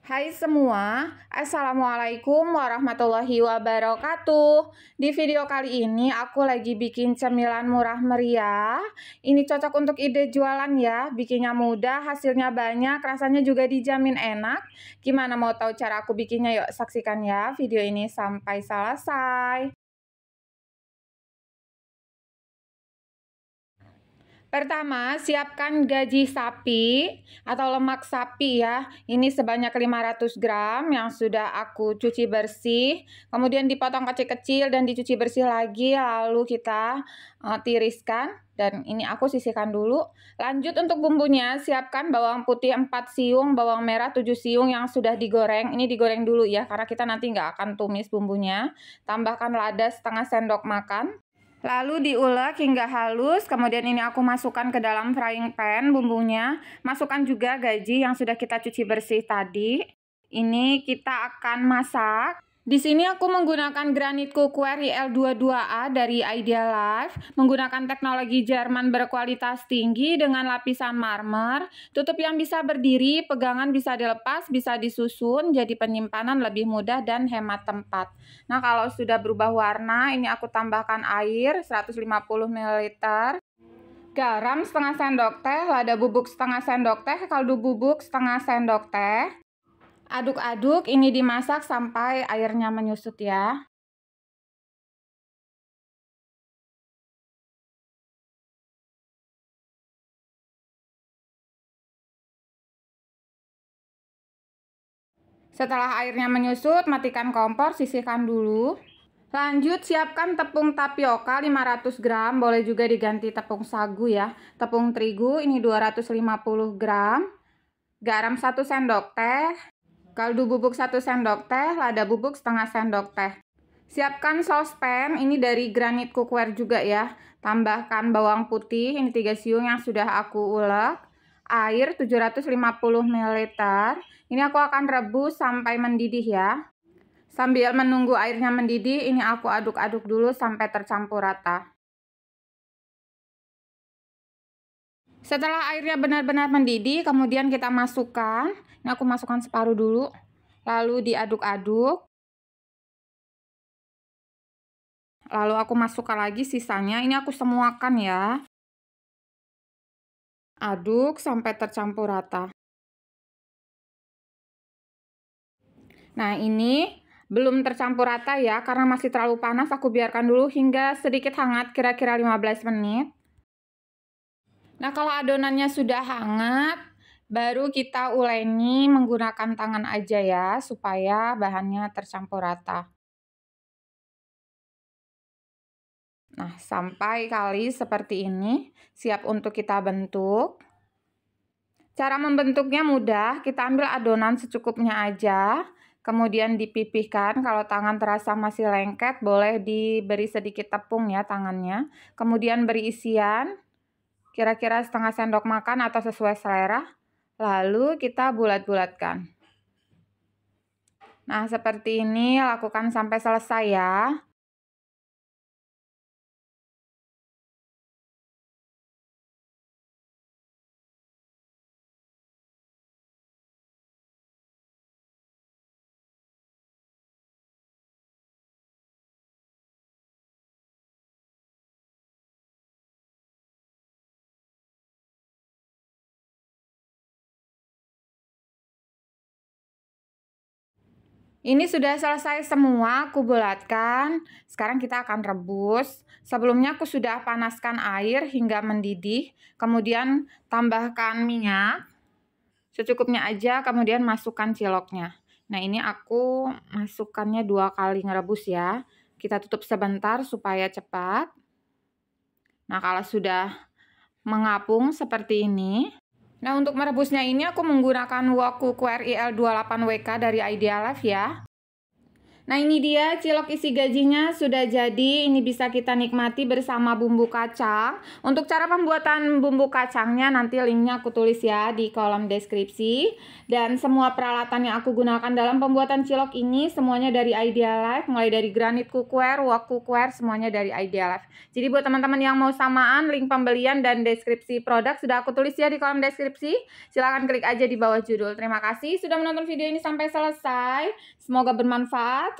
Hai semua, Assalamualaikum warahmatullahi wabarakatuh Di video kali ini aku lagi bikin cemilan murah meriah Ini cocok untuk ide jualan ya Bikinnya mudah, hasilnya banyak, rasanya juga dijamin enak Gimana mau tahu cara aku bikinnya yuk saksikan ya video ini sampai selesai Pertama, siapkan gaji sapi atau lemak sapi ya. Ini sebanyak 500 gram yang sudah aku cuci bersih. Kemudian dipotong kecil-kecil dan dicuci bersih lagi lalu kita uh, tiriskan dan ini aku sisihkan dulu. Lanjut untuk bumbunya, siapkan bawang putih 4 siung, bawang merah 7 siung yang sudah digoreng. Ini digoreng dulu ya karena kita nanti nggak akan tumis bumbunya. Tambahkan lada setengah sendok makan. Lalu diulek hingga halus, kemudian ini aku masukkan ke dalam frying pan bumbunya. Masukkan juga gaji yang sudah kita cuci bersih tadi. Ini kita akan masak di sini aku menggunakan granit cookware IL22A dari idealife menggunakan teknologi Jerman berkualitas tinggi dengan lapisan marmer, tutup yang bisa berdiri, pegangan bisa dilepas, bisa disusun jadi penyimpanan lebih mudah dan hemat tempat. Nah, kalau sudah berubah warna, ini aku tambahkan air 150 ml garam setengah sendok teh, lada bubuk setengah sendok teh, kaldu bubuk setengah sendok teh, Aduk-aduk, ini dimasak sampai airnya menyusut ya. Setelah airnya menyusut, matikan kompor, sisihkan dulu. Lanjut, siapkan tepung tapioka 500 gram, boleh juga diganti tepung sagu ya. Tepung terigu ini 250 gram. Garam 1 sendok teh, Kaldu bubuk 1 sendok teh, lada bubuk setengah sendok teh. Siapkan saucepan, ini dari granit cookware juga ya. Tambahkan bawang putih, ini 3 siung yang sudah aku ulek. Air 750 ml. Ini aku akan rebus sampai mendidih ya. Sambil menunggu airnya mendidih, ini aku aduk-aduk dulu sampai tercampur rata. Setelah airnya benar-benar mendidih, kemudian kita masukkan ini nah, aku masukkan separuh dulu, lalu diaduk-aduk. Lalu aku masukkan lagi sisanya, ini aku semuakan ya. Aduk sampai tercampur rata. Nah ini belum tercampur rata ya, karena masih terlalu panas aku biarkan dulu hingga sedikit hangat kira-kira 15 menit. Nah kalau adonannya sudah hangat, Baru kita uleni menggunakan tangan aja ya, supaya bahannya tercampur rata. Nah, sampai kali seperti ini, siap untuk kita bentuk. Cara membentuknya mudah, kita ambil adonan secukupnya aja, kemudian dipipihkan. Kalau tangan terasa masih lengket, boleh diberi sedikit tepung ya tangannya. Kemudian beri isian, kira-kira setengah sendok makan atau sesuai selera. Lalu kita bulat-bulatkan. Nah, seperti ini lakukan sampai selesai ya. Ini sudah selesai semua, aku bulatkan. Sekarang kita akan rebus. Sebelumnya aku sudah panaskan air hingga mendidih. Kemudian tambahkan minyak. Secukupnya aja, kemudian masukkan ciloknya. Nah ini aku masukkannya dua kali ngerebus ya. Kita tutup sebentar supaya cepat. Nah kalau sudah mengapung seperti ini, Nah untuk merebusnya ini aku menggunakan woku QRIL 28WK dari Idealife ya. Nah ini dia cilok isi gajinya sudah jadi Ini bisa kita nikmati bersama bumbu kacang Untuk cara pembuatan bumbu kacangnya nanti linknya aku tulis ya di kolom deskripsi Dan semua peralatan yang aku gunakan dalam pembuatan cilok ini Semuanya dari Idealife Mulai dari granit cookware, wok cookware Semuanya dari Idealife. Jadi buat teman-teman yang mau samaan link pembelian dan deskripsi produk Sudah aku tulis ya di kolom deskripsi Silahkan klik aja di bawah judul Terima kasih sudah menonton video ini sampai selesai Semoga bermanfaat